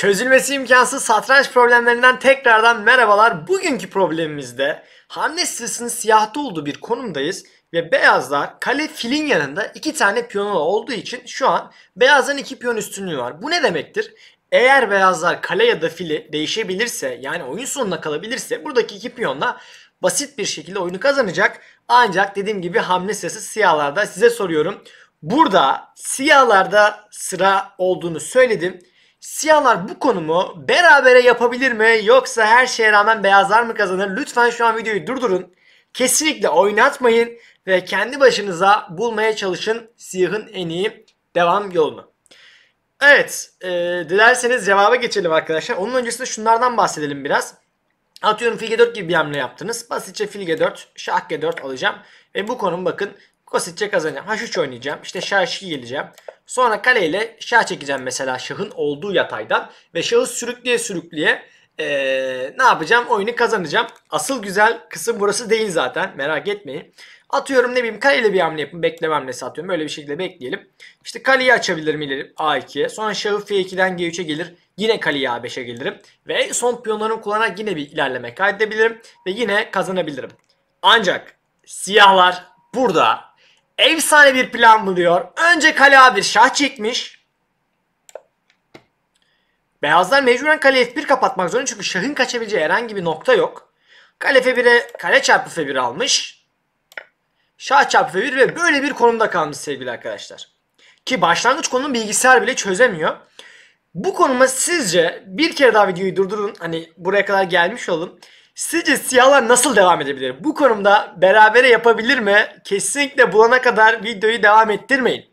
Çözülmesi imkansız satranç problemlerinden tekrardan merhabalar. Bugünkü problemimizde hamle sırasının siyahta olduğu bir konumdayız ve beyazlar kale filin yanında iki tane piyonu olduğu için şu an beyazların iki piyon üstünlüğü var. Bu ne demektir? Eğer beyazlar kale ya da fili değişebilirse yani oyun sonuna kalabilirse buradaki iki piyonla basit bir şekilde oyunu kazanacak. Ancak dediğim gibi hamle sırası siyahlarda size soruyorum. Burada siyahlarda sıra olduğunu söyledim. Siyahlar bu konumu berabere yapabilir mi yoksa her şeye rağmen beyazlar mı kazanır? Lütfen şu an videoyu durdurun. Kesinlikle oynatmayın ve kendi başınıza bulmaya çalışın siyahın en iyi devam yolunu. Evet, e, dilerseniz cevaba geçelim arkadaşlar. Onun öncesinde şunlardan bahsedelim biraz. Atıyorum fil g4 gibi bir hamle yaptınız. Basitçe fil g4, şah g4 alacağım. Ve bu konum bakın Basitçe kazanacağım. H3 oynayacağım. İşte Şah2 geleceğim. Sonra kaleyle Şah çekeceğim mesela Şah'ın olduğu yataydan. Ve Şah'ı sürükleye sürükleye ee, ne yapacağım? Oyunu kazanacağım. Asıl güzel kısım burası değil zaten. Merak etmeyin. Atıyorum ne bileyim kaleyle bir hamle yapın. Bekleme hamlesi atıyorum. Böyle bir şekilde bekleyelim. İşte kaleyi açabilirim ileri A2'ye. Sonra şahı F2'den G3'e gelir. Yine kaleyi A5'e gelirim. Ve son piyonlarımı kullanarak yine bir ilerleme kaydedebilirim. Ve yine kazanabilirim. Ancak siyahlar burada efsane bir plan buluyor. Önce kale A1 şah çekmiş. Beyazlar mecburen kale F1 kapatmak zorunda çünkü şahın kaçabileceği herhangi bir nokta yok. Kale F1'e kale çarpı F1 almış. Şah çarpı F1 ve böyle bir konumda kalmış sevgili arkadaşlar. Ki başlangıç konumu bilgisayar bile çözemiyor. Bu konuma sizce bir kere daha videoyu durdurun. Hani buraya kadar gelmiş olun. Sizce siyahlar nasıl devam edebilir? Bu konumda berabere yapabilir mi? Kesinlikle bulana kadar videoyu devam ettirmeyin.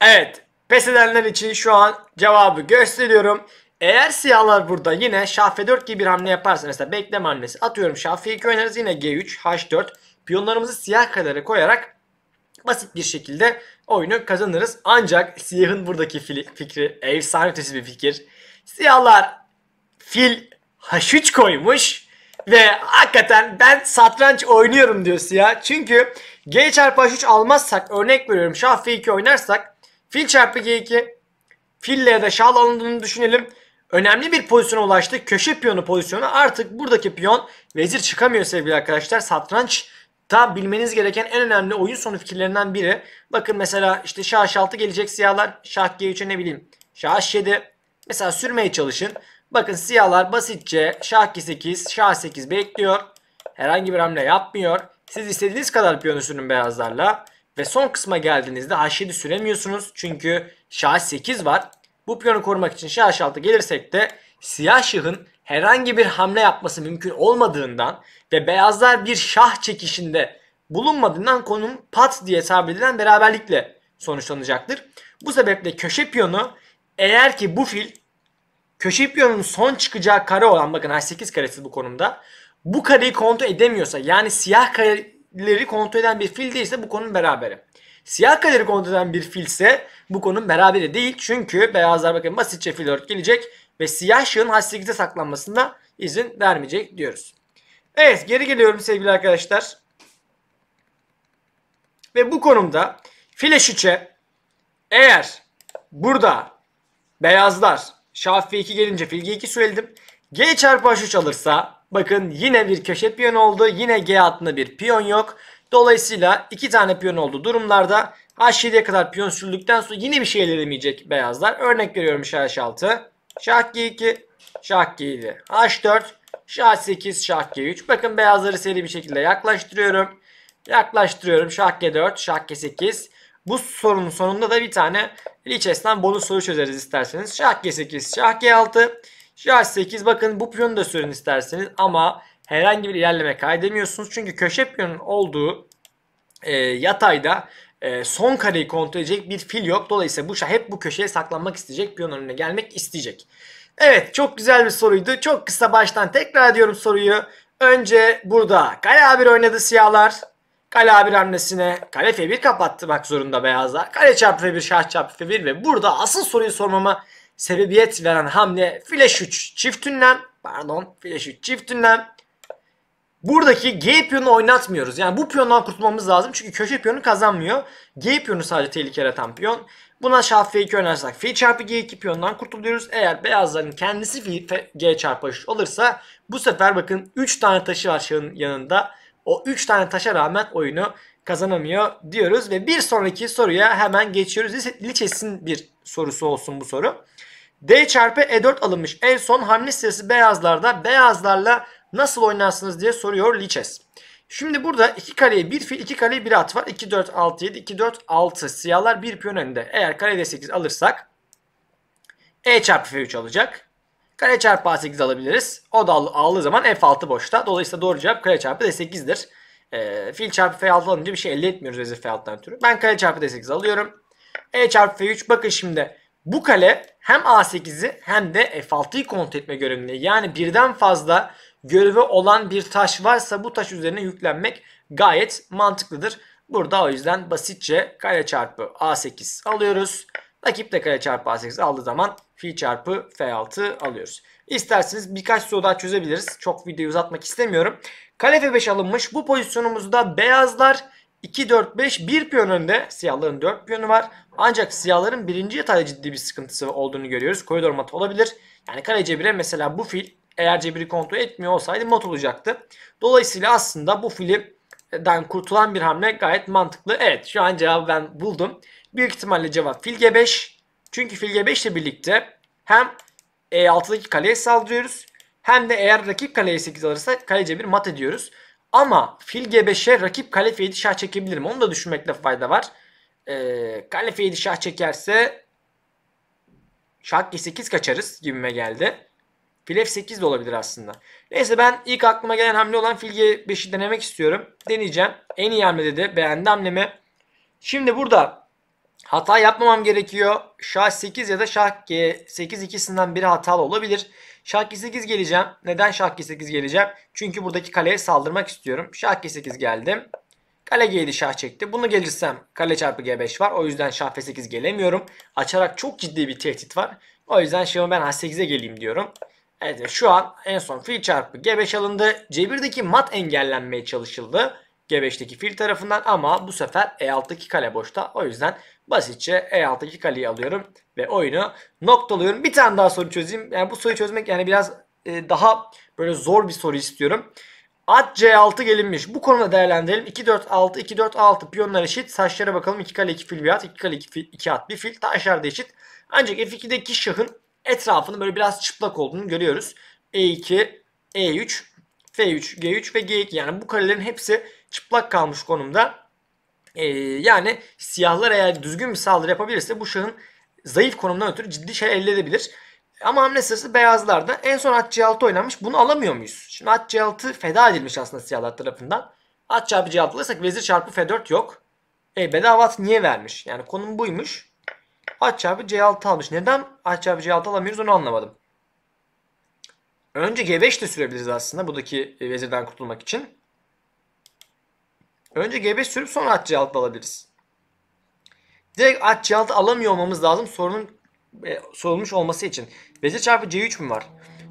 Evet, pes edenler için şu an cevabı gösteriyorum. Eğer siyahlar burada yine şah f4 gibi bir hamle yaparsa mesela bekleme hamlesi atıyorum şah f2 oynarız yine g3 h4 piyonlarımızı siyah kalelere koyarak basit bir şekilde oyunu kazanırız. Ancak siyahın buradaki fikri efsane bir fikir. Siyahlar fil haşiç koymuş. Ve hakikaten ben satranç oynuyorum diyor siyah. Çünkü G çarpı H3 almazsak örnek veriyorum şah F2 oynarsak fil çarpı G2 fille ya da şah alındığını düşünelim. Önemli bir pozisyona ulaştık. Köşe piyonu pozisyonu artık buradaki piyon vezir çıkamıyor sevgili arkadaşlar. Satranç da bilmeniz gereken en önemli oyun sonu fikirlerinden biri. Bakın mesela işte şah 6 gelecek siyahlar. Şah G3'e ne bileyim. Şah 7 Mesela sürmeye çalışın. Bakın siyahlar basitçe şah 8 şah 8 bekliyor. Herhangi bir hamle yapmıyor. Siz istediğiniz kadar piyonu sürün beyazlarla. Ve son kısma geldiğinizde h7 süremiyorsunuz. Çünkü şah 8 var. Bu piyonu korumak için şah h6 gelirsek de siyah şahın herhangi bir hamle yapması mümkün olmadığından ve beyazlar bir şah çekişinde bulunmadığından konum pat diye tabir edilen beraberlikle sonuçlanacaktır. Bu sebeple köşe piyonu eğer ki bu fil köşe ipiyonun son çıkacağı kare olan bakın H8 karesi bu konumda. Bu kareyi kontrol edemiyorsa yani siyah kareleri kontrol eden bir fil değilse bu konum beraberi. Siyah kareleri kontrol eden bir fil ise bu konum beraberi değil. Çünkü beyazlar bakın basitçe fil 4 gelecek ve siyah şığın H8'e saklanmasına izin vermeyecek diyoruz. Evet geri geliyorum sevgili arkadaşlar. Ve bu konumda file şüçe eğer burada beyazlar Şaf V2 gelince filge 2 söyledim. G çarpı H3 alırsa bakın yine bir köşe piyon oldu. Yine G altında bir piyon yok. Dolayısıyla iki tane piyon olduğu durumlarda H7'ye kadar piyon sürdükten sonra yine bir şey elde edemeyecek beyazlar. Örnek veriyorum Şah H6, Şah G2, Şah G7, H4, Şah 8, Şah G3. Bakın beyazları seri bir şekilde yaklaştırıyorum. Yaklaştırıyorum. Şah G4, Şah G8. Bu sorunun sonunda da bir tane Lichess'ten bonus soru çözeriz isterseniz. Şah G8, Şah G6, Şah 8 bakın bu piyonu da sürün isterseniz ama herhangi bir ilerleme kaydedemiyorsunuz. Çünkü köşe piyonun olduğu e, yatayda e, son kareyi kontrol edecek bir fil yok. Dolayısıyla bu şah hep bu köşeye saklanmak isteyecek. Piyon önüne gelmek isteyecek. Evet çok güzel bir soruydu. Çok kısa baştan tekrar ediyorum soruyu. Önce burada kale a oynadı siyahlar. Kale a hamlesine kale F1 kapattırmak zorunda beyazlar. Kale çarpı F1 şah çarpı F1 ve burada asıl soruyu sormama sebebiyet veren hamle flash 3 çift ünlem. Pardon flash 3 çift ünlem. Buradaki G piyonu oynatmıyoruz. Yani bu piyondan kurtulmamız lazım. Çünkü köşe piyonu kazanmıyor. G piyonu sadece tehlike yaratan piyon. Buna şah F2 oynarsak F çarpı G2 piyondan kurtuluyoruz. Eğer beyazların kendisi F, G çarpı olursa bu sefer bakın 3 tane taşı var şahın yanında. O 3 tane taşa rağmen oyunu kazanamıyor diyoruz. Ve bir sonraki soruya hemen geçiyoruz. Lichess'in bir sorusu olsun bu soru. D çarpı E4 alınmış. En son hamle sırası beyazlarda. Beyazlarla nasıl oynarsınız diye soruyor Lichess. Şimdi burada 2 kareye 1 fil 2 kareye 1 at var. 2 4 6 7 2 4 6 siyahlar 1 piyon önünde. Eğer kare d8 alırsak E çarpı F3 alacak. Kare çarpı A8 alabiliriz. O da aldığı zaman F6 boşta. Dolayısıyla doğru cevap kare çarpı D8'dir. E, ee, fil çarpı F6 alınca bir şey elde etmiyoruz vezir F6'dan türü. Ben kare çarpı D8 alıyorum. E çarpı F3 bakın şimdi bu kale hem A8'i hem de F6'yı kontrol etme görevinde. Yani birden fazla görevi olan bir taş varsa bu taş üzerine yüklenmek gayet mantıklıdır. Burada o yüzden basitçe kare çarpı A8 alıyoruz. Rakip de kare çarpı A8 aldığı zaman fi çarpı F6 alıyoruz. İsterseniz birkaç soru daha çözebiliriz. Çok videoyu uzatmak istemiyorum. Kale F5 alınmış. Bu pozisyonumuzda beyazlar 2, 4, 5, 1 piyon önünde Siyahların 4 piyonu var. Ancak siyahların birinci yatayda ciddi bir sıkıntısı olduğunu görüyoruz. Koridor mat olabilir. Yani kale C1'e mesela bu fil eğer C1'i kontrol etmiyor olsaydı mat olacaktı. Dolayısıyla aslında bu filden kurtulan bir hamle gayet mantıklı. Evet şu an cevabı ben buldum. Büyük ihtimalle cevap filge 5. Çünkü filge 5 ile birlikte hem E6'daki kaleye saldırıyoruz hem de eğer rakip kaleye 8 alırsa kaleci bir mat ediyoruz. Ama fil G5'e rakip kale F7 şah çekebilirim. Onu da düşünmekte fayda var. Ee, kale F7 şah çekerse şah G8 kaçarız gibime geldi. Fil F8 de olabilir aslında. Neyse ben ilk aklıma gelen hamle olan fil G5'i denemek istiyorum. Deneyeceğim. En iyi hamle dedi beğendi hamlemi. Şimdi burada Hata yapmamam gerekiyor. Şah 8 ya da şah 8 ikisinden biri hatalı olabilir. Şah G8 geleceğim. Neden şah G8 geleceğim? Çünkü buradaki kaleye saldırmak istiyorum. Şah G8 geldim. Kale G7 şah çekti. Bunu gelirsem kale çarpı G5 var. O yüzden şah F8 gelemiyorum. Açarak çok ciddi bir tehdit var. O yüzden şimdi ben H8'e geleyim diyorum. Evet şu an en son fil çarpı G5 alındı. C1'deki mat engellenmeye çalışıldı. G5'teki fil tarafından ama bu sefer E6'daki kale boşta. O yüzden Basitçe E6'daki kaleyi alıyorum ve oyunu noktalıyorum. Bir tane daha soru çözeyim. Yani bu soruyu çözmek yani biraz e, daha böyle zor bir soru istiyorum. At C6 gelinmiş. Bu konuda değerlendirelim. 2-4-6, 2-4-6 piyonlar eşit. Saçlara bakalım. 2 kale 2 fil bir at. 2 kale 2, fil, 2 at bir fil. Taşlar da eşit. Ancak F2'deki şahın etrafının böyle biraz çıplak olduğunu görüyoruz. E2, E3, F3, G3 ve G2 yani bu karelerin hepsi çıplak kalmış konumda. Ee, yani siyahlar eğer düzgün bir saldırı yapabilirse bu şahın zayıf konumundan ötürü ciddi şey elde edebilir. Ama hamle sırası beyazlarda. En son at C6 oynanmış. Bunu alamıyor muyuz? Şimdi at C6 feda edilmiş aslında siyahlar tarafından. At çarpı C6 alırsak vezir çarpı F4 yok. E bedava at niye vermiş? Yani konum buymuş. At çarpı C6 almış. Neden at çarpı C6 alamıyoruz onu anlamadım. Önce G5 de sürebiliriz aslında buradaki vezirden kurtulmak için. Önce G5 sürüp sonra at C6 alabiliriz. Direkt at C6 alamıyor olmamız lazım sorunun e, sorulmuş olması için. Vezir çarpı C3 mü var?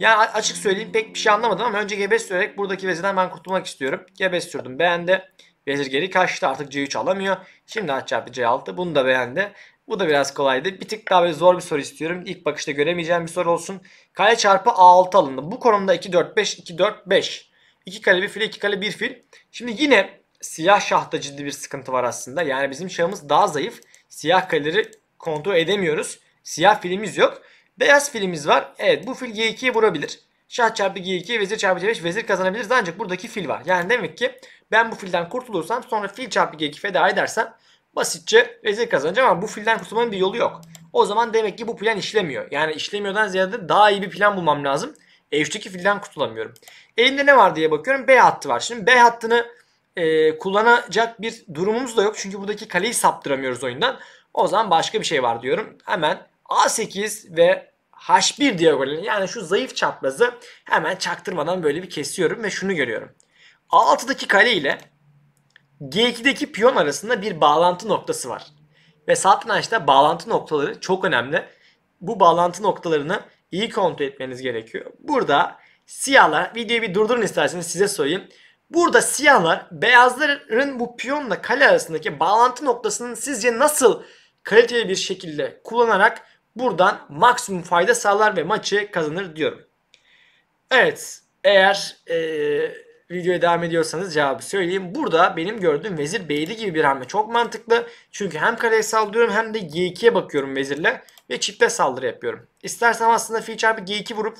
Yani açık söyleyeyim pek bir şey anlamadım ama önce G5 sürerek buradaki vezirden ben kurtulmak istiyorum. G5 sürdüm beğendi. Vezir geri kaçtı artık C3 alamıyor. Şimdi at çarpı C6 bunu da beğendi. Bu da biraz kolaydı. Bir tık daha böyle zor bir soru istiyorum. İlk bakışta göremeyeceğim bir soru olsun. Kale çarpı A6 alındı. Bu konumda 2-4-5, 2-4-5. 2 kale bir fil, 2 kale bir fil. Şimdi yine siyah şahta ciddi bir sıkıntı var aslında. Yani bizim şahımız daha zayıf. Siyah kaleleri kontrol edemiyoruz. Siyah filimiz yok. Beyaz filimiz var. Evet bu fil G2'ye vurabilir. Şah çarpı G2, vezir çarpı C5, vezir kazanabiliriz. Ancak buradaki fil var. Yani demek ki ben bu filden kurtulursam sonra fil çarpı G2 feda edersem basitçe vezir kazanacağım ama bu filden kurtulmanın bir yolu yok. O zaman demek ki bu plan işlemiyor. Yani işlemiyordan ziyade daha iyi bir plan bulmam lazım. E3'teki filden kurtulamıyorum. Elimde ne var diye bakıyorum. B hattı var. Şimdi B hattını e, kullanacak bir durumumuz da yok. Çünkü buradaki kaleyi saptıramıyoruz oyundan. O zaman başka bir şey var diyorum. Hemen A8 ve H1 diagonalini yani şu zayıf çaprazı hemen çaktırmadan böyle bir kesiyorum ve şunu görüyorum. A6'daki kale ile G2'deki piyon arasında bir bağlantı noktası var. Ve satrançta bağlantı noktaları çok önemli. Bu bağlantı noktalarını iyi kontrol etmeniz gerekiyor. Burada siyahlar videoyu bir durdurun isterseniz size sorayım. Burada siyahlar beyazların bu piyonla kale arasındaki bağlantı noktasının sizce nasıl kaliteli bir şekilde kullanarak buradan maksimum fayda sağlar ve maçı kazanır diyorum. Evet eğer e, videoya devam ediyorsanız cevabı söyleyeyim. Burada benim gördüğüm vezir b7 gibi bir hamle çok mantıklı. Çünkü hem kaleye saldırıyorum hem de g2'ye bakıyorum vezirle ve çifte saldırı yapıyorum. İstersen aslında fil çarpı g2 vurup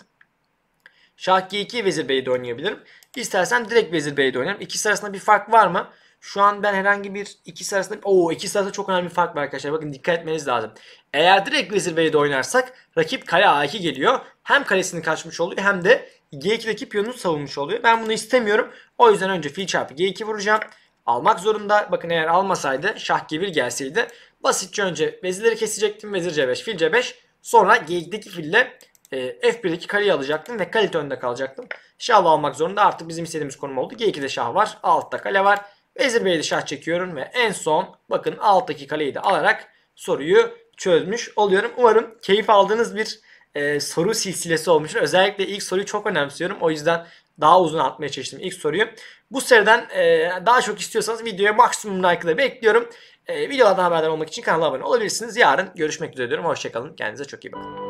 şah g2 vezir b7 oynayabilirim. İstersen direkt vezir b'de oynarım. İkisi arasında bir fark var mı? Şu an ben herhangi bir ikisi arasında o ikisi arasında çok önemli bir fark var arkadaşlar. Bakın dikkat etmeniz lazım. Eğer direkt vezir b'de oynarsak rakip kale a2 geliyor. Hem kalesini kaçmış oluyor hem de g2'deki piyonunu savunmuş oluyor. Ben bunu istemiyorum. O yüzden önce fil çarpı g2 vuracağım. Almak zorunda. Bakın eğer almasaydı şah g1 gelseydi basitçe önce vezirleri kesecektim. Vezir c5 fil c5 sonra g2'deki fille e, ee, F1'deki kaleyi alacaktım ve kalite önde kalacaktım. Şahlı almak zorunda artık bizim istediğimiz konum oldu. G2'de şah var. Altta kale var. Vezir Bey'de şah çekiyorum ve en son bakın alttaki kaleyi de alarak soruyu çözmüş oluyorum. Umarım keyif aldığınız bir e, soru silsilesi olmuş. Özellikle ilk soruyu çok önemsiyorum. O yüzden daha uzun atmaya çalıştım ilk soruyu. Bu seriden e, daha çok istiyorsanız videoya maksimum like'ları bekliyorum. E, videolardan haberdar olmak için kanala abone olabilirsiniz. Yarın görüşmek üzere diyorum. Hoşçakalın. Kendinize çok iyi bakın.